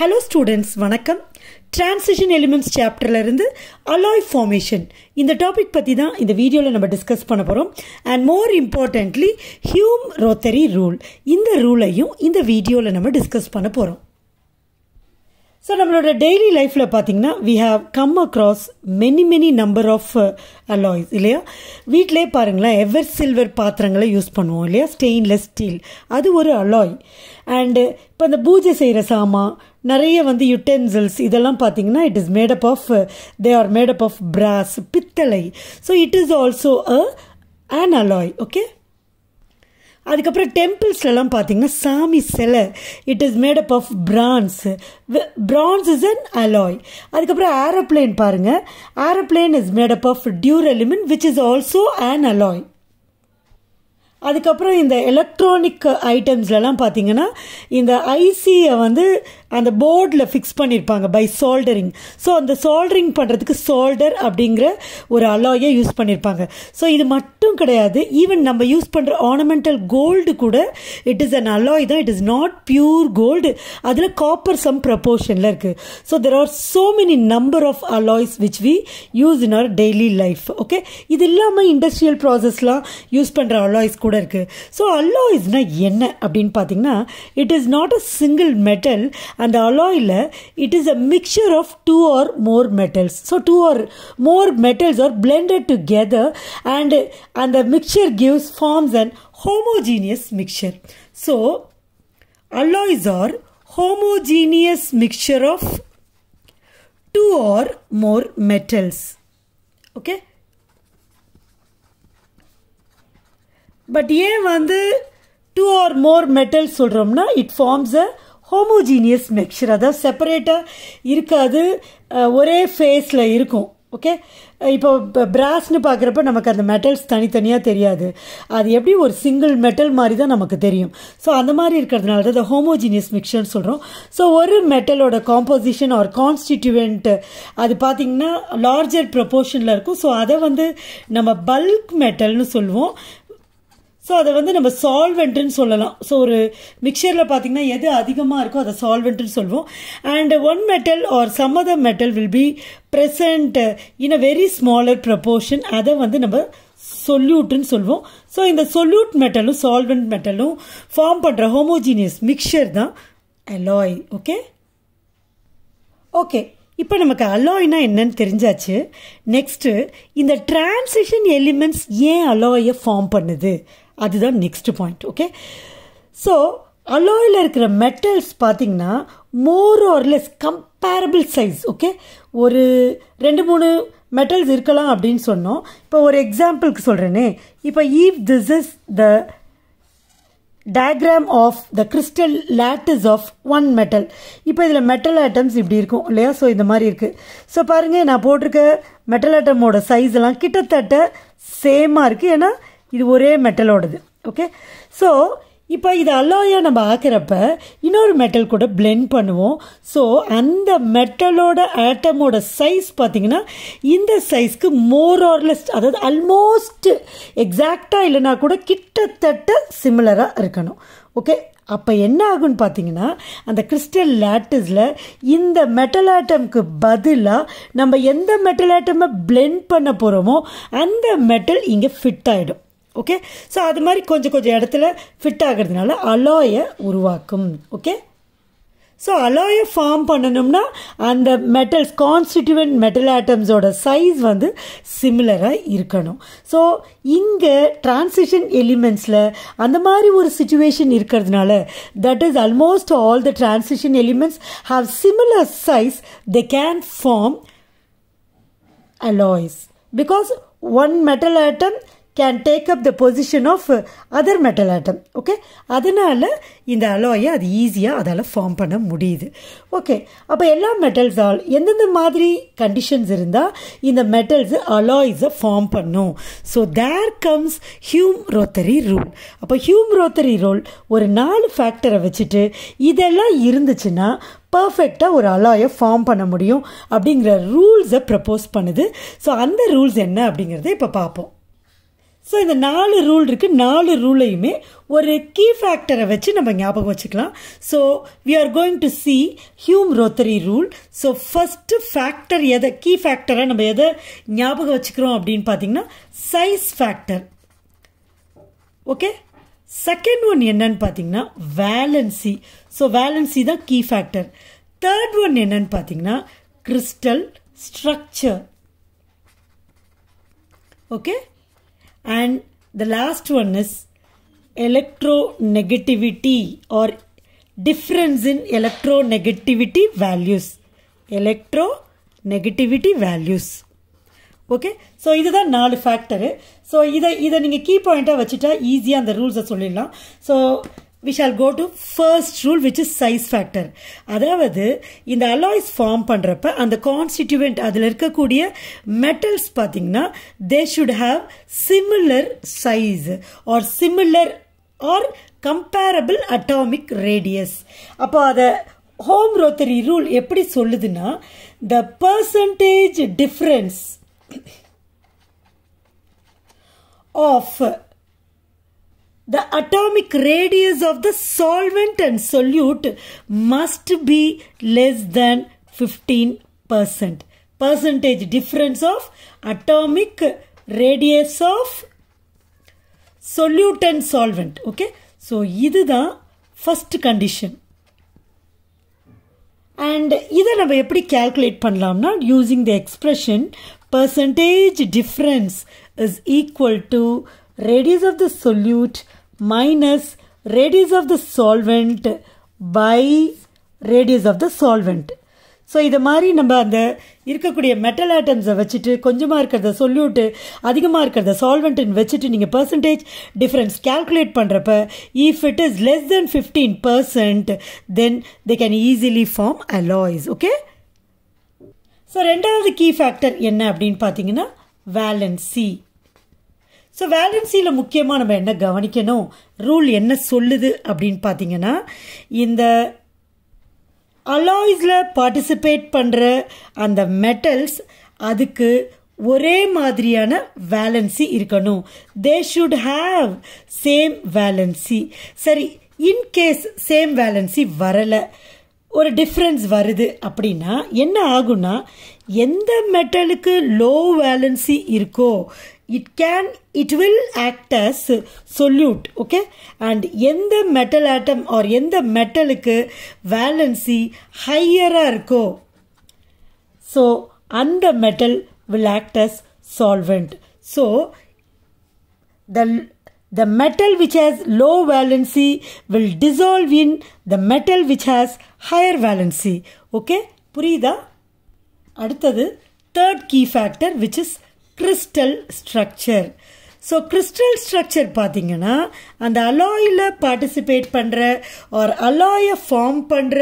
Hello students வணக்கம் transition elements சாப்டர்லேருந்து alloy formation இந்த டாபிக் பற்றி தான் இந்த வீடியோவில் நம்ம டிஸ்கஸ் பண்ண போகிறோம் and more importantly Hume Rothery rule இந்த ரூலையும் இந்த வீடியோவில் நம்ம டிஸ்கஸ் பண்ண போகிறோம் ஸோ நம்மளோட டெய்லி லைஃப்பில் பார்த்தீங்கன்னா we have come across many many number of alloys இல்லையா வீட்டிலே பாருங்களேன் எவர் சில்வர் பாத்திரங்களை யூஸ் பண்ணுவோம் இல்லையா ஸ்டெயின்லெஸ் ஸ்டீல் அது ஒரு அலாய் அண்டு இப்போ இந்த பூஜை செய்கிற சாமான் நிறைய வந்து யுட்டென்சில்ஸ் இதெல்லாம் பார்த்தீங்கன்னா it is made up of they are made up of brass பித்தளை so it is also a an alloy okay அதுக்கப்புறம் டெம்பிள்ஸ்லலாம் பார்த்தீங்கன்னா சாமி சிலை it is made up of bronze bronze is an alloy அதுக்கப்புறம் ஏரோப்ளேன் பாருங்கள் aeroplane is made up of pure element which is also an alloy அதுக்கப்புறம் இந்த எலக்ட்ரானிக் ஐட்டம்ஸ்லாம் பார்த்தீங்கன்னா இந்த ஐசியை வந்து அந்த போர்டில் ஃபிக்ஸ் பண்ணியிருப்பாங்க பை சோல்டரிங் ஸோ அந்த சோல்டரிங் பண்ணுறதுக்கு சோல்டர் அப்படிங்கிற ஒரு அலாயை யூஸ் பண்ணியிருப்பாங்க ஸோ இது மட்டும் கிடையாது ஈவன் நம்ம யூஸ் பண்ணுற ஆர்னமெண்டல் கோல்டு கூட இட் இஸ் அன் அலாய் தான் it is not pure gold அதில் காப்பர் சம் ப்ரப்போர்ஷனில் இருக்குது so there are so many number of alloys which we use in our daily life okay இது இல்லாமல் industrial ப்ராசஸ்லாம் use பண்ணுற alloys கூட இருக்குது ஸோ அலாய்ஸ்னால் என்ன அப்படின்னு பார்த்தீங்கன்னா it is not a single metal and alloy it is a mixture of two or more metals so two or more metals are blended together and and the mixture gives forms an homogeneous mixture so alloys are homogeneous mixture of two or more metals okay But but the two or more metals metal சொல்கிறோம்னா it forms a homogeneous mixture அதாவது செப்பரேட்டாக இருக்காது ஒரே ஃபேஸில் இருக்கும் okay இப்போ பிராஸ்னு பார்க்குறப்ப நமக்கு அந்த மெட்டல்ஸ் தனித்தனியாக தெரியாது அது எப்படி ஒரு சிங்கிள் மெட்டல் மாதிரி தான் நமக்கு தெரியும் ஸோ அந்த மாதிரி இருக்கிறதுனால தான் இந்த ஹோமோஜீனியஸ் மிக்சர்னு சொல்கிறோம் ஸோ ஒரு மெட்டலோட காம்போசிஷன் ஆர் கான்ஸ்டிடியூவெண்ட் அது பார்த்திங்கன்னா லார்ஜர் ப்ரப்போர்ஷனில் இருக்கும் ஸோ அதை வந்து நம்ம பல்க் மெட்டல்னு சொல்லுவோம் ஸோ அதை வந்து நம்ம சால்வெண்ட்டுன்னு சொல்லலாம் ஸோ ஒரு மிக்சரில் பார்த்தீங்கன்னா எது அதிகமாக இருக்கோ அதை சால்வெண்ட்டுன்னு சொல்வோம் and one metal or some other metal will be present in a very smaller proportion அதை வந்து நம்ம சொல்யூட்டுன்னு சொல்வோம் ஸோ இந்த சொல்யூட் மெட்டலும் சால்வெண்ட் மெட்டலும் ஃபார்ம் பண்ணுற ஹோமோஜீனியஸ் மிக்சர் தான் அலாய் ஓகே ஓகே இப்போ நமக்கு அலாய்னா என்னன்னு தெரிஞ்சாச்சு நெக்ஸ்ட்டு இந்த டிரான்சிஷன் எலிமெண்ட்ஸ் ஏன் அலாயை ஃபார்ம் பண்ணுது அதுதான் நெக்ஸ்ட் பாயிண்ட் ஓகே ஸோ அலோயில் இருக்கிற மெட்டல்ஸ் பார்த்தீங்கன்னா more or less comparable size okay ஒரு ரெண்டு மூணு மெட்டல்ஸ் இருக்கலாம் அப்படின்னு சொன்னோம் இப்போ ஒரு எக்ஸாம்பிளுக்கு சொல்கிறேனே இப்போ if this is the diagram of the crystal lattice of one metal இப்போ இதில் மெட்டல் ஆட்டம்ஸ் இப்படி இருக்கும் இல்லையா ஸோ இந்த மாதிரி இருக்குது ஸோ பாருங்கள் நான் போட்டிருக்க மெட்டல் ஐட்டமோட சைஸ் எல்லாம் கிட்டத்தட்ட சேமாக இருக்குது ஏன்னா இது ஒரே மெட்டலோடது ஓகே ஸோ இப்போ இது அல்லாயாக நம்ம ஆக்கிறப்ப இன்னொரு மெட்டல் கூட பிளெண்ட் பண்ணுவோம் ஸோ அந்த மெட்டலோட ஆட்டமோட சைஸ் பார்த்திங்கன்னா இந்த சைஸ்க்கு மோர் ஆர்லெஸ் அதாவது அல்மோஸ்ட் எக்ஸாக்டாக இல்லைனா கூட கிட்டத்தட்ட சிமிலராக இருக்கணும் ஓகே அப்போ என்ன ஆகும்னு பார்த்தீங்கன்னா அந்த கிறிஸ்டல் லேட்டஸில் இந்த மெட்டல் ஆட்டம்க்கு பதிலாக நம்ம எந்த மெட்டல் ஆட்டமை பிளெண்ட் பண்ண போகிறோமோ அந்த மெட்டல் இங்கே ஃபிட் ஆகிடும் ஓகே ஸோ அது மாதிரி கொஞ்சம் கொஞ்சம் இடத்துல ஃபிட் ஆகிறதுனால அலோயை உருவாக்கும் ஓகே ஸோ அலோயை ஃபார்ம் பண்ணணும்னா அந்த மெட்டல்ஸ் கான்ஸ்டிடியூவன் மெட்டல் ஆட்டம்ஸோட சைஸ் வந்து சிமிலராக இருக்கணும் ஸோ இங்கே டிரான்சிஷன் எலிமெண்ட்ஸில் அந்த மாதிரி ஒரு சுச்சுவேஷன் இருக்கிறதுனால that is almost all the transition elements have similar size they can form alloys because one metal atom can take up the position of other metal atom okay அதனால் இந்த அலோயை அது ஈஸியாக அதால் ஃபார்ம் பண்ண முடியுது ஓகே அப்போ எல்லா மெட்டல்ஸால் எந்தெந்த மாதிரி கண்டிஷன்ஸ் இருந்தால் இந்த மெட்டல்ஸ் அலாய்ஸை ஃபார்ம் பண்ணும் so there comes Hume Rothery rule அப்போ ஹியூம் ரோத்தரி ரூல் ஒரு நாலு ஃபேக்டரை வச்சுட்டு இதெல்லாம் இருந்துச்சுன்னா பர்ஃபெக்டாக ஒரு அலாயை ஃபார்ம் பண்ண முடியும் அப்படிங்கிற ரூல்ஸை ப்ரப்போஸ் பண்ணுது ஸோ அந்த ரூல்ஸ் என்ன அப்படிங்கிறத இப்போ பார்ப்போம் ஸோ இந்த நாலு ரூல் இருக்குது நாலு ரூலையுமே ஒரு கீ ஃபேக்டரை வச்சு நம்ம ஞாபகம் வச்சுக்கலாம் so we are going to see Hume Rothery rule so first factor எதை கீ ஃபேக்டராக நம்ம எதை ஞாபகம் வச்சுக்கிறோம் அப்படின்னு பார்த்தீங்கன்னா size factor okay second one என்னன்னு பார்த்தீங்கன்னா வேலன்சி ஸோ வேலன்சி தான் கீ ஃபேக்டர் தேர்ட் ஒன் என்னன்னு பார்த்தீங்கன்னா crystal structure okay And the last one is electronegativity or difference in electronegativity values. Electronegativity values. Okay, so okay so இதுதான் key point. So which இதை easy key the rules ஈஸியாக அந்த ரூல்ஸை சொல்லிடலாம் So. We shall go to first rule which is size factor அதாவது இந்த alloys form பண்ணுறப்ப அந்த கான்ஸ்டிடியூவெண்ட் அதில் இருக்கக்கூடிய மெட்டல்ஸ் பார்த்திங்கன்னா they should have similar size or similar or comparable atomic radius அப்போ அதை ஹோம் ரோத்தரி ரூல் எப்படி சொல்லுதுன்னா the percentage difference of the atomic radius of the solvent and solute must be less than 15%. Percentage difference of atomic radius of solute and solvent. Okay. So, the first condition. And we நம்ம எப்படி calculate பண்ணலாம்னா using the expression percentage difference is equal to radius of the solute. minus radius of the solvent by radius of the solvent so இதை மாதிரி நம்ம அந்த இருக்கக்கூடிய metal ஆட்டம்ஸை வச்சுட்டு கொஞ்சமாக இருக்கிறத சொல்லிவிட்டு அதிகமாக இருக்கிறத சால்வெண்ட்டுன்னு வச்சுட்டு நீங்கள் பர்சன்டேஜ் டிஃப்ரென்ஸ் கேல்குலேட் பண்ணுறப்ப if it is less then fifteen percent then they can easily form alloys okay so ரெண்டாவது கீ ஃபேக்டர் என்ன அப்படின்னு பார்த்தீங்கன்னா வேலன்சி ஸோ வேலன்சியில் முக்கியமாக நம்ம என்ன கவனிக்கணும் ரூல் என்ன சொல்லுது அப்படின்னு பார்த்தீங்கன்னா இந்த அலாய்ஸில் பார்ட்டிசிபேட் பண்ணுற அந்த மெட்டல்ஸ் அதுக்கு ஒரே மாதிரியான வேலன்சி இருக்கணும் they should have same valency சரி இன்கேஸ் சேம் வேலன்சி வரலை ஒரு டிஃப்ரென்ஸ் வருது அப்படின்னா என்ன ஆகும்னா எந்த மெட்டலுக்கு லோ வேலன்சி இருக்கோ it can it will act as solute okay and the metal atom or the metal valency higher so so அந்த metal will act as solvent so the the metal which has low valency will dissolve in the metal which has higher valency okay புரியுதா அடுத்தது third key factor which is crystal structure so crystal structure பார்த்தீங்கன்னா அந்த அலாயில் participate பண்ணுற ஒரு அலாயை form பண்ணுற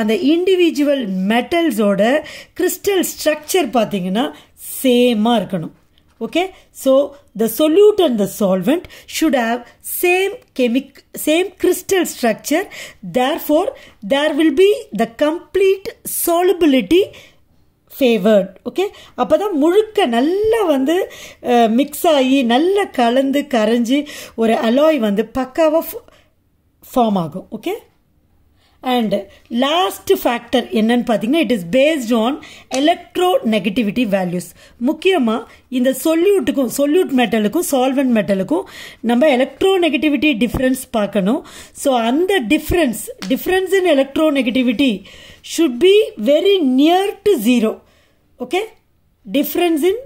அந்த individual மெட்டல்ஸோட crystal structure பார்த்தீங்கன்னா சேமாக இருக்கணும் okay so the solute and the solvent should have same chemic same crystal structure therefore there will be the complete solubility favoured okay அப்போ தான் முழுக்க நல்லா வந்து மிக்ஸ் ஆகி நல்லா கலந்து கரைஞ்சி ஒரு அலாய் வந்து பக்காவாக ஃபார்ம் ஆகும் ஓகே and last factor என்னன் it is based on negativity values முக்கியமா இந்த solute solute metal solvent metal நம்ம negativity difference பார்க்கணும் so அந்த difference difference in negativity should be very near to zero okay difference in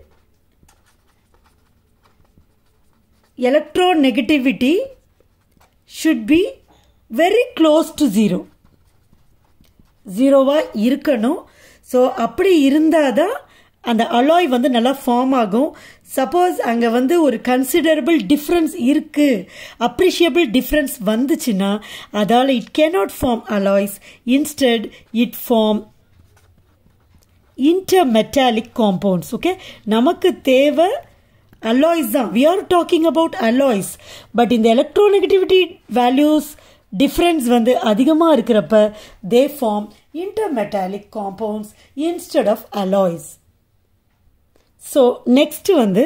negativity should be very close to zero ஜீரோவாக இருக்கணும் so அப்படி இருந்தால் தான் அந்த அலாய் வந்து நல்லா ஃபார்ம் ஆகும் சப்போஸ் அங்கே வந்து ஒரு கன்சிடரபிள் டிஃப்ரென்ஸ் இருக்குது அப்ரிஷியபிள் டிஃப்ரென்ஸ் வந்துச்சுன்னா அதால் it cannot form alloys instead it form intermetallic compounds okay நமக்கு தேவை அலாய்ஸ் தான் we are talking about alloys but இந்த நெகட்டிவிட்டி வேல்யூஸ் டிஃப்ரென்ஸ் வந்து அதிகமாக இருக்கிறப்ப they form intermetallic compounds instead of alloys so next வந்து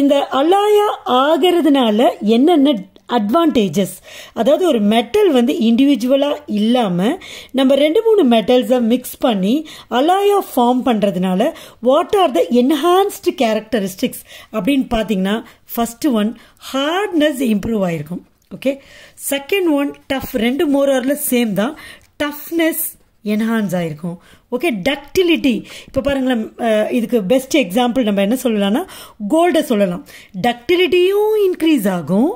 இந்த அலாயா ஆகிறதுனால என்னென்ன அட்வான்டேஜஸ் அதாவது ஒரு மெட்டல் வந்து இண்டிவிஜுவலாக இல்லாமல் நம்ம ரெண்டு மூணு மெட்டல்ஸை மிக்ஸ் பண்ணி அலாயா ஃபார்ம் பண்ணுறதுனால what are the enhanced characteristics அப்படின்னு பார்த்தீங்கன்னா ஃபஸ்ட்டு ஒன் ஹார்ட்னஸ் இம்ப்ரூவ் ஆகிருக்கும் ஓகே செகண்ட் ஒன் டஃப் ரெண்டு மோர் ஆர்ல சேம் தான் டஃப்னஸ் என்ஹான்ஸ் ஆகிருக்கும் ஓகே டக்டிலிட்டி இப்போ பாருங்களேன் இதுக்கு பெஸ்ட் எக்ஸாம்பிள் நம்ம என்ன சொல்லலாம்னா கோல்டை சொல்லலாம் டக்டிலிட்டியும் இன்க்ரீஸ் ஆகும்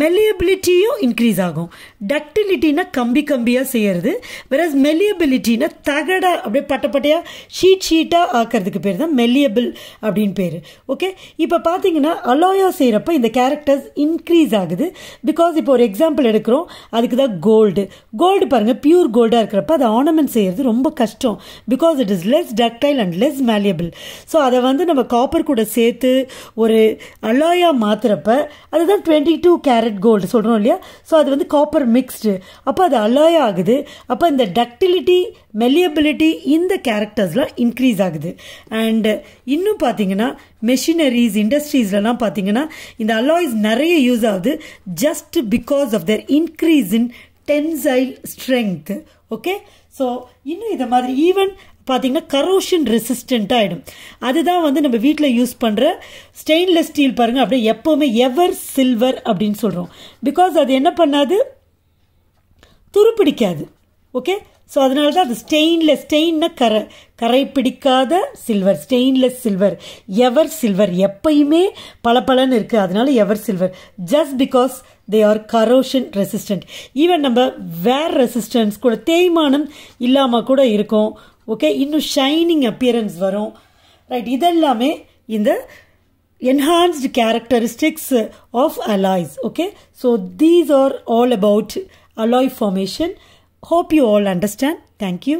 மெலியபிலிட்டியும் இன்க்ரீஸ் ஆகும் டக்டிலிட்டினா கம்பி கம்பியாக செய்கிறது வெரஸ் மெலியபிலிட்டின்னா தகடா அப்படியே பட்ட பட்டையாக ஷீட் ஷீட்டாக ஆக்கிறதுக்கு பேர் தான் மெல்லியபிள் அப்படின்னு பேர் ஓகே இப்போ பார்த்தீங்கன்னா அலோயா செய்கிறப்ப இந்த கேரக்டர்ஸ் இன்க்ரீஸ் ஆகுது பிகாஸ் இப்போ ஒரு எக்ஸாம்பிள் எடுக்கிறோம் அதுக்கு தான் கோல்டு கோல்டு பாருங்கள் பியூர் கோல்டாக இருக்கிறப்ப அதை ஆர்னமெண்ட் செய்கிறது ரொம்ப கஷ்டம் because it is less ductile and less malleable so அதை வந்து நம்ம காப்பர் கூட சேர்த்து ஒரு அலோயா மாற்றுறப்ப அதுதான் twenty two K carat gold சொல்கிறோம் இல்லையா ஸோ அது வந்து காப்பர் மிக்ஸ்டு அப்போ அது அலாய் ஆகுது அப்போ இந்த டக்டிலிட்டி மெல்லியபிலிட்டி இந்த கேரக்டர்ஸ்லாம் இன்க்ரீஸ் ஆகுது அண்டு இன்னும் பார்த்தீங்கன்னா மெஷினரிஸ் இண்டஸ்ட்ரீஸ்லலாம் பார்த்தீங்கன்னா இந்த அலாய்ஸ் நிறைய யூஸ் ஆகுது just because of their increase in tensile strength okay so இன்னும் இதை மாதிரி ஈவன் பார்த்திங்கன்னா கரோஷன் ரெசிஸ்டண்ட் ஆகிடும் அதுதான் வந்து நம்ம வீட்டில் யூஸ் பண்ணுற ஸ்டெயின்லெஸ் ஸ்டீல் பாருங்கள் அப்படியே எப்போவுமே எவர் சில்வர் அப்படின்னு சொல்கிறோம் பிகாஸ் அது என்ன பண்ணாது துருப்பிடிக்காது ஓகே ஸோ அதனால தான் அது ஸ்டெயின்லெஸ் ஸ்டெயின்னா கரை கரை பிடிக்காத silver stainless silver ever silver எப்பயுமே பல பலன்னு இருக்குது அதனால ever silver just because they are corrosion resistant even நம்ம வேர் ரெசிஸ்டன்ஸ் கூட தேய்மானம் இல்லாமல் கூட இருக்கும் ஓகே இன்னும் ஷைனிங் அப்பியரன்ஸ் வரும் ரைட் இதெல்லாமே இந்த enhanced characteristics of alloys okay so these are all about alloy formation hope you all understand thank you